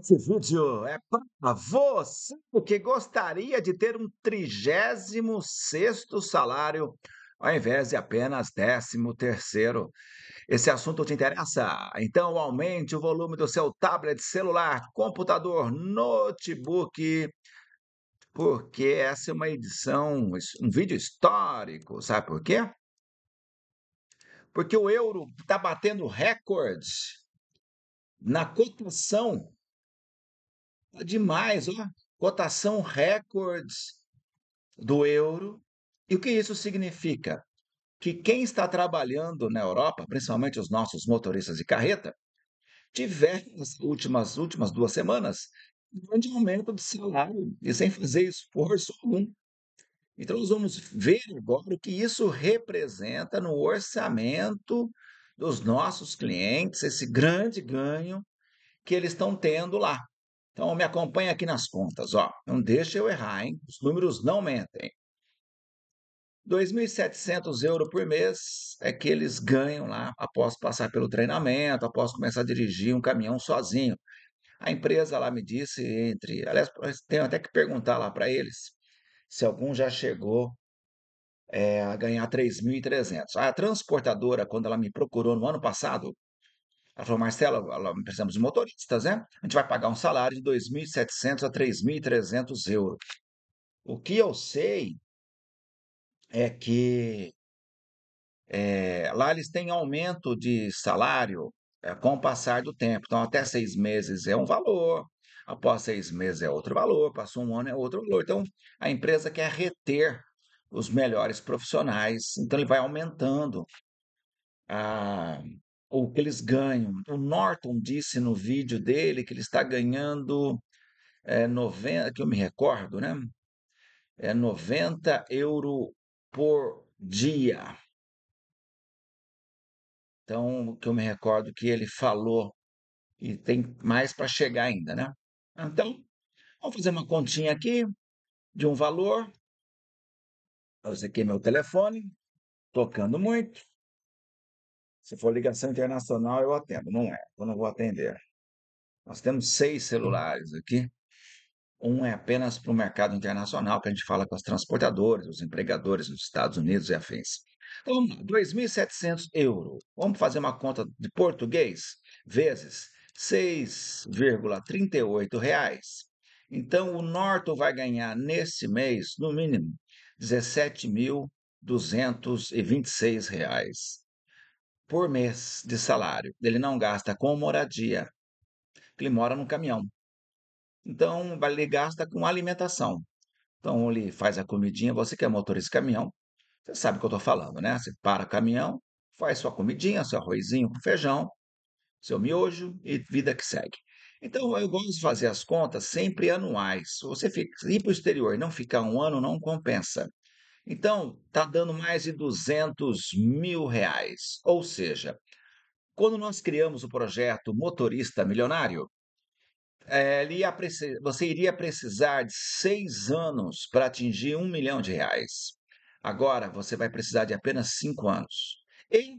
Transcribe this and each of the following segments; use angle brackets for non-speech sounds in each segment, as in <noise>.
Esse vídeo é para você que gostaria de ter um 36 salário ao invés de apenas 13º. Esse assunto te interessa? Então aumente o volume do seu tablet, celular, computador, notebook, porque essa é uma edição, um vídeo histórico, sabe por quê? Porque o euro está batendo recordes na cotação demais, ó, cotação recordes do euro. E o que isso significa? Que quem está trabalhando na Europa, principalmente os nossos motoristas de carreta, tiveram nas últimas, últimas duas semanas um grande aumento de salário e sem fazer esforço algum. Então, nós vamos ver agora o que isso representa no orçamento dos nossos clientes, esse grande ganho que eles estão tendo lá. Então me acompanha aqui nas contas, ó. Não deixe eu errar, hein? Os números não mentem. 2.700 euros por mês é que eles ganham lá após passar pelo treinamento, após começar a dirigir um caminhão sozinho. A empresa lá me disse entre, aliás, tenho até que perguntar lá para eles se algum já chegou é, a ganhar 3.300. A transportadora, quando ela me procurou no ano passado, ela falou, Marcela, precisamos de motoristas, né? A gente vai pagar um salário de 2.700 a 3.300 euros. O que eu sei é que é, lá eles têm aumento de salário é, com o passar do tempo. Então, até seis meses é um valor, após seis meses é outro valor, passou um ano é outro valor. Então, a empresa quer reter os melhores profissionais, então ele vai aumentando a, o que eles ganham. O Norton disse no vídeo dele que ele está ganhando é, eh, 90, que eu me recordo, né? É 90 euro por dia. Então, que eu me recordo que ele falou e tem mais para chegar ainda, né? Então, vamos fazer uma continha aqui de um valor. Esse aqui é meu telefone, tocando muito. Se for ligação internacional, eu atendo. Não é, eu não vou atender. Nós temos seis hum. celulares aqui. Um é apenas para o mercado internacional, que a gente fala com as transportadoras, os empregadores dos Estados Unidos e afins. Então, 2.700 euros. Vamos fazer uma conta de português vezes 6,38 reais. Então, o Norto vai ganhar nesse mês, no mínimo, 17.226 reais por mês de salário. Ele não gasta com moradia. Ele mora num caminhão. Então, ele gasta com alimentação. Então, ele faz a comidinha. Você que é motorista de caminhão, você sabe o que eu estou falando, né? Você para o caminhão, faz sua comidinha, seu arrozinho com feijão, seu miojo e vida que segue. Então, eu gosto de fazer as contas sempre anuais. Se você fica, ir para o exterior e não ficar um ano, não compensa. Então, está dando mais de 200 mil reais. Ou seja, quando nós criamos o projeto Motorista Milionário, eh, ia, você iria precisar de seis anos para atingir um milhão de reais. Agora, você vai precisar de apenas cinco anos. E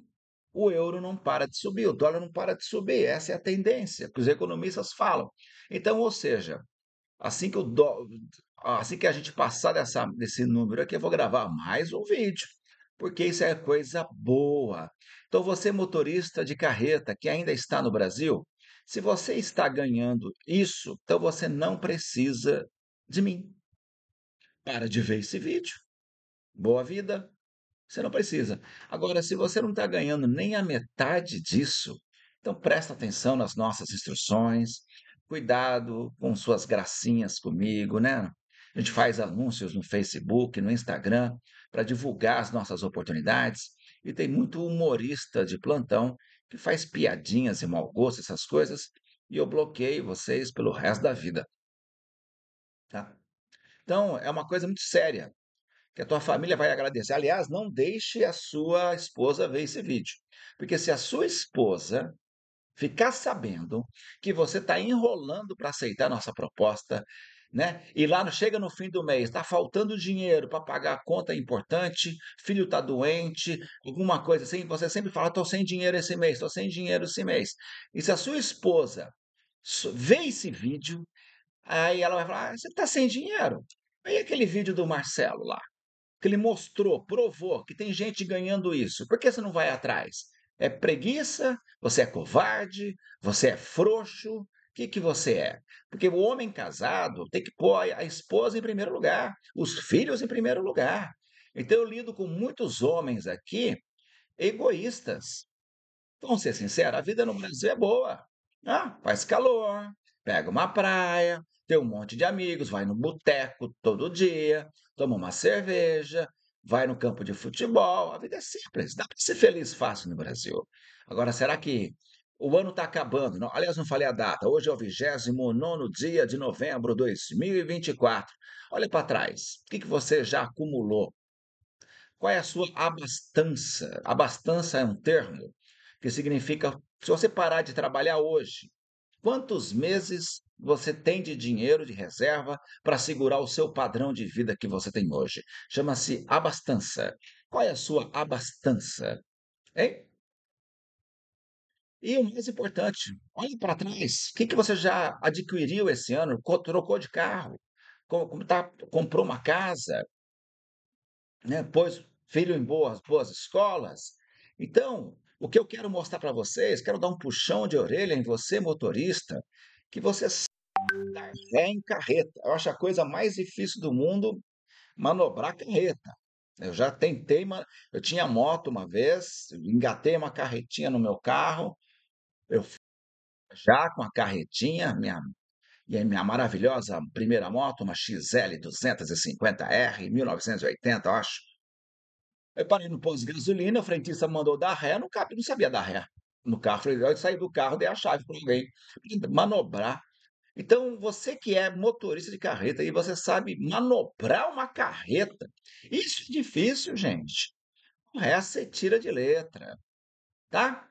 o euro não para de subir, o dólar não para de subir. Essa é a tendência que os economistas falam. Então, ou seja, assim que o dólar assim que a gente passar dessa, desse número aqui, eu vou gravar mais um vídeo, porque isso é coisa boa. Então, você, motorista de carreta que ainda está no Brasil, se você está ganhando isso, então você não precisa de mim. Para de ver esse vídeo. Boa vida. Você não precisa. Agora, se você não está ganhando nem a metade disso, então presta atenção nas nossas instruções, cuidado com suas gracinhas comigo, né? A gente faz anúncios no Facebook, no Instagram, para divulgar as nossas oportunidades. E tem muito humorista de plantão que faz piadinhas e mau gosto, essas coisas, e eu bloqueio vocês pelo resto da vida. Tá? Então, é uma coisa muito séria, que a tua família vai agradecer. Aliás, não deixe a sua esposa ver esse vídeo, porque se a sua esposa ficar sabendo que você está enrolando para aceitar nossa proposta, né? E lá chega no fim do mês, está faltando dinheiro para pagar a conta importante, filho está doente, alguma coisa assim. Você sempre fala: estou sem dinheiro esse mês, estou sem dinheiro esse mês. E se a sua esposa vê esse vídeo, aí ela vai falar: ah, você está sem dinheiro. Aí aquele vídeo do Marcelo lá, que ele mostrou, provou que tem gente ganhando isso, por que você não vai atrás? É preguiça, você é covarde, você é frouxo, o que, que você é? Porque o homem casado tem que pôr a esposa em primeiro lugar, os filhos em primeiro lugar. Então eu lido com muitos homens aqui egoístas. Vamos ser sinceros, a vida no Brasil é boa. Ah, faz calor, pega uma praia, tem um monte de amigos, vai no boteco todo dia, toma uma cerveja, vai no campo de futebol. A vida é simples, dá para ser feliz fácil no Brasil. Agora, será que o ano está acabando. Não, aliás, não falei a data. Hoje é o 29 dia de novembro de 2024. Olha para trás. O que, que você já acumulou? Qual é a sua abastança? Abastança é um termo que significa se você parar de trabalhar hoje, quantos meses você tem de dinheiro de reserva para segurar o seu padrão de vida que você tem hoje? Chama-se abastança. Qual é a sua abastança? Hein? E o mais importante, olhe para trás. O que, que você já adquiriu esse ano? Trocou de carro? Tá, comprou uma casa? Né? Pôs filho em boas, boas escolas? Então, o que eu quero mostrar para vocês, quero dar um puxão de orelha em você, motorista, que você dar ré em carreta. Eu acho a coisa mais difícil do mundo manobrar carreta. Eu já tentei, eu tinha moto uma vez, engatei uma carretinha no meu carro, eu fui já com a carretinha, minha e minha maravilhosa primeira moto, uma XL 250R, 1980, eu acho. Eu parei no posto de gasolina, o frentista mandou dar ré, no carro, não sabia dar ré. No carro, eu saí do carro, dei a chave para alguém, então, manobrar. Então, você que é motorista de carreta e você sabe manobrar uma carreta, isso é difícil, gente. O resto você tira de letra, tá?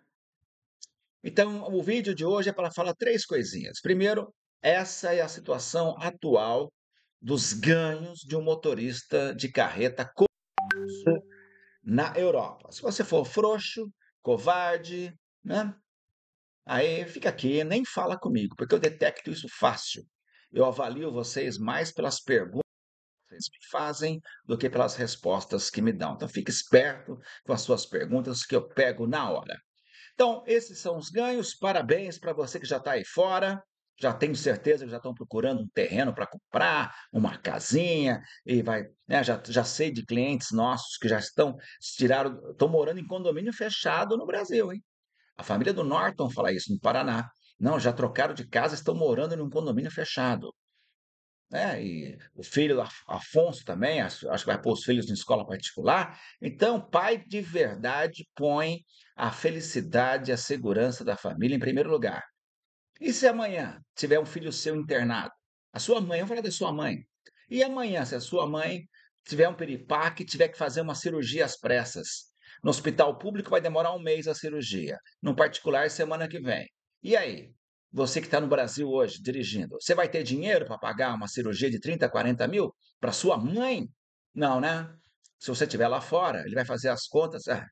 Então, o vídeo de hoje é para falar três coisinhas. Primeiro, essa é a situação atual dos ganhos de um motorista de carreta na Europa. Se você for frouxo, covarde, né? Aí fica aqui, nem fala comigo, porque eu detecto isso fácil. Eu avalio vocês mais pelas perguntas que vocês me fazem do que pelas respostas que me dão. Então fique esperto com as suas perguntas que eu pego na hora. Então, esses são os ganhos. Parabéns para você que já está aí fora. Já tenho certeza que já estão procurando um terreno para comprar, uma casinha, e vai. Né, já, já sei de clientes nossos que já estão tiraram, estão morando em condomínio fechado no Brasil, hein? A família do Norton fala isso no Paraná. Não, já trocaram de casa, estão morando em um condomínio fechado. Né? E o filho Afonso também, acho que vai pôr os filhos em escola particular. Então, pai de verdade põe a felicidade e a segurança da família em primeiro lugar. E se amanhã tiver um filho seu internado? A sua mãe, vou falar da sua mãe. E amanhã, se a sua mãe tiver um peripaque, tiver que fazer uma cirurgia às pressas? No hospital público vai demorar um mês a cirurgia, no particular semana que vem. E aí? Você que está no Brasil hoje dirigindo, você vai ter dinheiro para pagar uma cirurgia de 30, 40 mil para sua mãe? Não, né? Se você estiver lá fora, ele vai fazer as contas. Ah,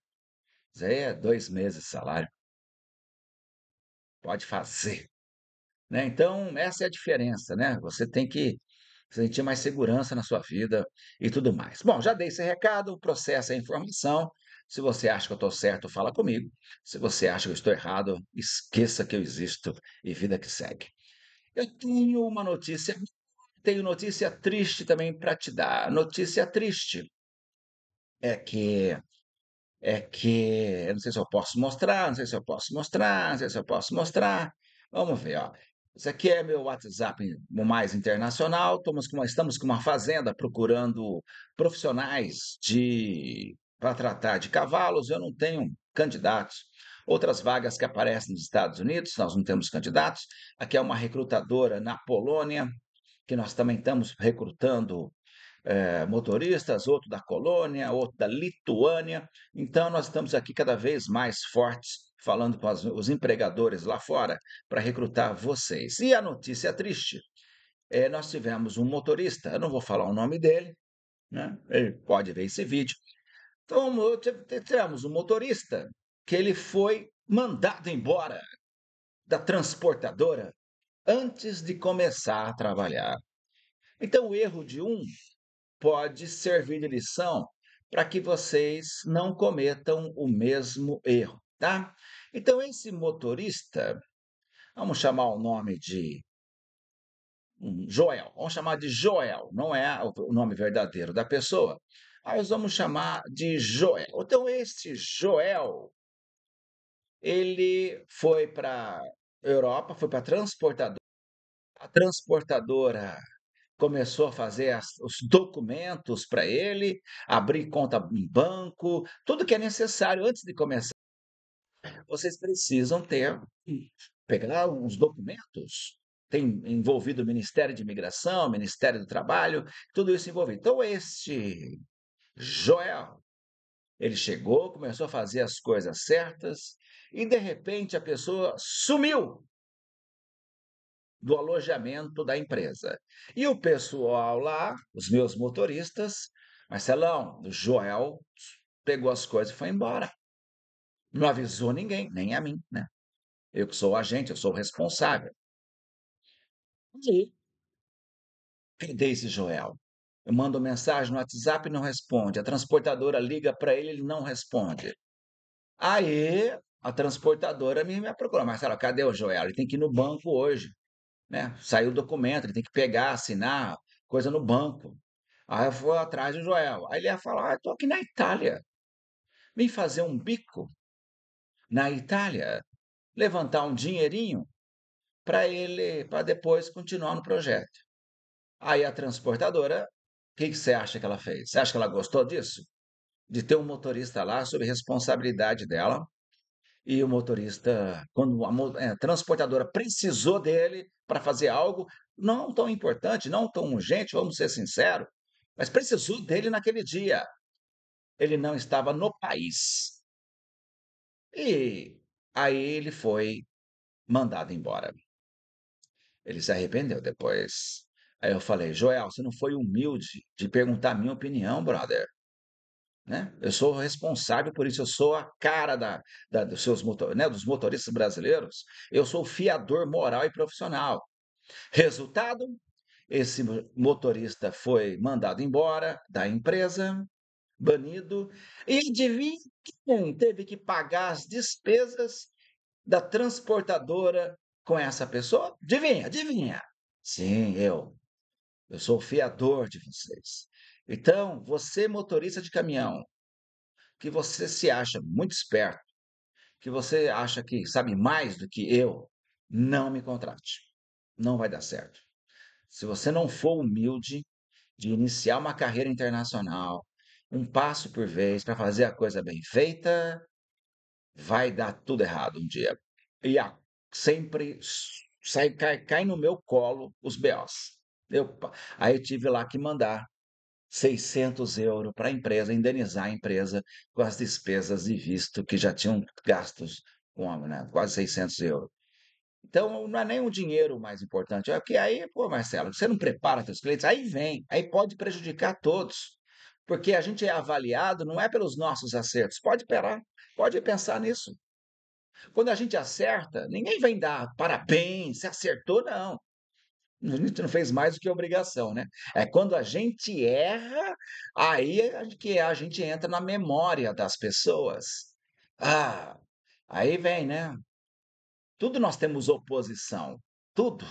é dois meses de salário. Pode fazer. <laughs> Né? Então, essa é a diferença, né? Você tem que sentir mais segurança na sua vida e tudo mais. Bom, já dei esse recado, processa a informação. Se você acha que eu estou certo, fala comigo. Se você acha que eu estou errado, esqueça que eu existo e vida que segue. Eu tenho uma notícia, tenho notícia triste também para te dar. Notícia triste é que é que eu não sei se eu posso mostrar, não sei se eu posso mostrar, não sei se eu posso mostrar. Vamos ver, ó. Isso aqui é meu WhatsApp mais internacional. Estamos com uma, estamos com uma fazenda procurando profissionais de para tratar de cavalos. Eu não tenho candidatos. Outras vagas que aparecem nos Estados Unidos, nós não temos candidatos. Aqui é uma recrutadora na Polônia, que nós também estamos recrutando é, motoristas, outro da Colônia, outro da Lituânia. Então, nós estamos aqui cada vez mais fortes, falando com as, os empregadores lá fora para recrutar vocês. E a notícia triste: é, nós tivemos um motorista, eu não vou falar o nome dele, né? ele pode ver esse vídeo. Então, tivemos um motorista que ele foi mandado embora da transportadora antes de começar a trabalhar. Então, o erro de um pode servir de lição para que vocês não cometam o mesmo erro, tá? Então, esse motorista, vamos chamar o nome de Joel, vamos chamar de Joel, não é o nome verdadeiro da pessoa. Aí nós vamos chamar de Joel. Então, este Joel, ele foi para Europa, foi para a transportadora. A transportadora começou a fazer as, os documentos para ele, abrir conta em banco, tudo que é necessário antes de começar. Vocês precisam ter, pegar uns documentos. Tem envolvido o Ministério de Imigração, Ministério do Trabalho, tudo isso envolvido. Então, este Joel, ele chegou, começou a fazer as coisas certas e, de repente, a pessoa sumiu do alojamento da empresa. E o pessoal lá, os meus motoristas, Marcelão, o Joel, pegou as coisas e foi embora. Não avisou ninguém, nem a mim, né? Eu que sou o agente, eu sou o responsável. E Cadê esse Joel? Eu mando mensagem no WhatsApp e não responde. A transportadora liga para ele, ele não responde. Aí a transportadora me, me procurou. Marcelo, cadê o Joel? Ele tem que ir no banco hoje né? Saiu o documento, ele tem que pegar, assinar, coisa no banco. Aí eu vou atrás do Joel. Aí ele ia falar: ah, estou aqui na Itália. Vim fazer um bico na Itália, levantar um dinheirinho para ele, para depois continuar no projeto. Aí a transportadora, o que você acha que ela fez? Você acha que ela gostou disso? De ter um motorista lá sob responsabilidade dela, e o motorista, quando a, é, transportadora precisou dele para fazer algo não tão importante, não tão urgente, vamos ser sinceros, mas precisou dele naquele dia. Ele não estava no país. E aí ele foi mandado embora. Ele se arrependeu depois. Aí eu falei, Joel, você não foi humilde de perguntar a minha opinião, brother. Né? Eu sou responsável por isso, eu sou a cara da, da dos, seus motor, né, dos motoristas brasileiros, eu sou fiador moral e profissional. Resultado: esse motorista foi mandado embora da empresa, banido, e adivinha quem teve que pagar as despesas da transportadora com essa pessoa? Adivinha, adivinha. Sim, eu. Eu sou o fiador de vocês. Então, você motorista de caminhão, que você se acha muito esperto, que você acha que sabe mais do que eu, não me contrate. Não vai dar certo. Se você não for humilde de iniciar uma carreira internacional, um passo por vez para fazer a coisa bem feita, vai dar tudo errado um dia. E ah, sempre sai, cai, cai no meu colo os BOs. Eu, aí eu tive lá que mandar 600 euros para a empresa, indenizar a empresa com as despesas de visto que já tinham gastos com né, quase 600 euros. Então, não é nem o dinheiro mais importante, é porque aí, pô, Marcelo, você não prepara seus clientes, aí vem, aí pode prejudicar todos. Porque a gente é avaliado não é pelos nossos acertos, pode esperar pode pensar nisso. Quando a gente acerta, ninguém vem dar parabéns, você acertou, não a gente não fez mais do que obrigação, né? É quando a gente erra, aí que a gente entra na memória das pessoas. Ah, aí vem, né? Tudo nós temos oposição, tudo.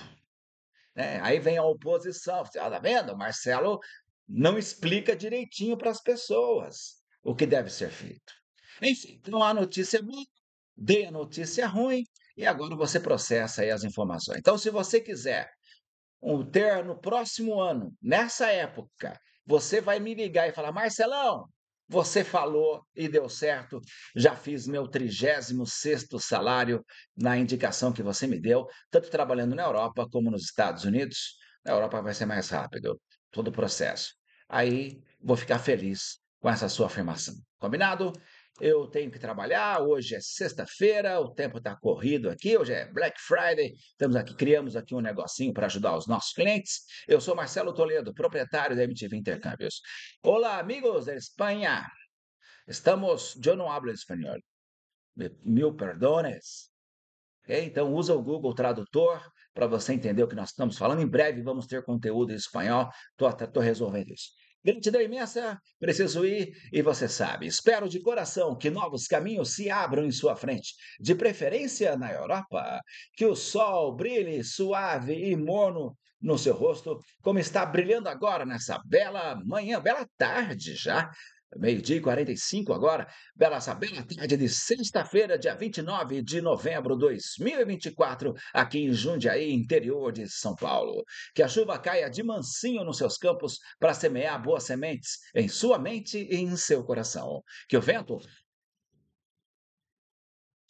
Né? Aí vem a oposição. Ah, tá vendo? O Marcelo não explica direitinho para as pessoas o que deve ser feito. Enfim, então a notícia é boa, dei a notícia ruim e agora você processa aí as informações. Então, se você quiser ter no próximo ano, nessa época, você vai me ligar e falar: Marcelão, você falou e deu certo. Já fiz meu 36 salário na indicação que você me deu, tanto trabalhando na Europa como nos Estados Unidos. Na Europa vai ser mais rápido todo o processo. Aí vou ficar feliz com essa sua afirmação. Combinado? eu tenho que trabalhar, hoje é sexta-feira, o tempo está corrido aqui, hoje é Black Friday, Estamos aqui, criamos aqui um negocinho para ajudar os nossos clientes. Eu sou Marcelo Toledo, proprietário da MTV Intercâmbios. Olá, amigos da Espanha! Estamos, eu não hablo espanhol, mil perdones. Okay? Então, usa o Google Tradutor para você entender o que nós estamos falando. Em breve vamos ter conteúdo em espanhol, estou resolvendo isso. Gratidão imensa, preciso ir e você sabe. Espero de coração que novos caminhos se abram em sua frente, de preferência na Europa. Que o sol brilhe suave e morno no seu rosto, como está brilhando agora nessa bela manhã, bela tarde já. Meio-dia e 45 agora, bela sabela uhum. tarde de sexta-feira, dia 29 de novembro de 2024, aqui em Jundiaí, interior de São Paulo. Que a chuva caia de mansinho nos seus campos para semear boas sementes em sua mente e em seu coração. Que o vento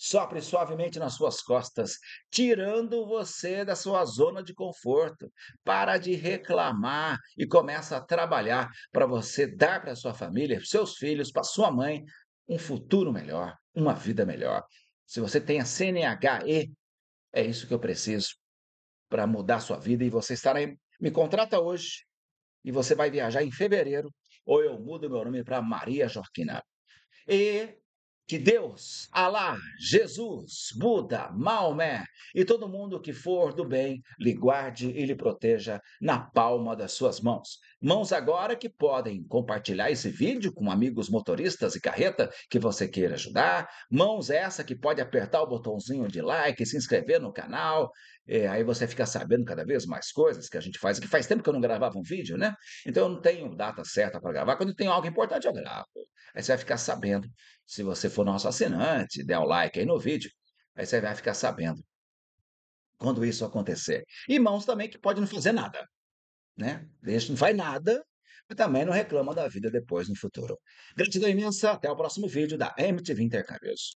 Sopre suavemente nas suas costas, tirando você da sua zona de conforto. Para de reclamar e começa a trabalhar para você dar para sua família, para seus filhos, para sua mãe um futuro melhor, uma vida melhor. Se você tem a CNHE, é isso que eu preciso para mudar sua vida e você estará em... me contrata hoje e você vai viajar em fevereiro ou eu mudo meu nome para Maria Jorquina. E que Deus, Alá, Jesus, Buda, Maomé e todo mundo que for do bem lhe guarde e lhe proteja na palma das suas mãos. Mãos agora que podem compartilhar esse vídeo com amigos motoristas e carreta que você queira ajudar. Mãos essa que pode apertar o botãozinho de like, se inscrever no canal. É, aí você fica sabendo cada vez mais coisas que a gente faz. Que faz tempo que eu não gravava um vídeo, né? Então eu não tenho data certa para gravar. Quando tem algo importante, eu gravo. Aí você vai ficar sabendo se você for nosso assinante, dê um like aí no vídeo, aí você vai ficar sabendo quando isso acontecer. E mãos também que pode não fazer nada, né? Deixa, não faz nada, mas também não reclama da vida depois no futuro. Gratidão imensa, até o próximo vídeo da MTV Intercâmbios.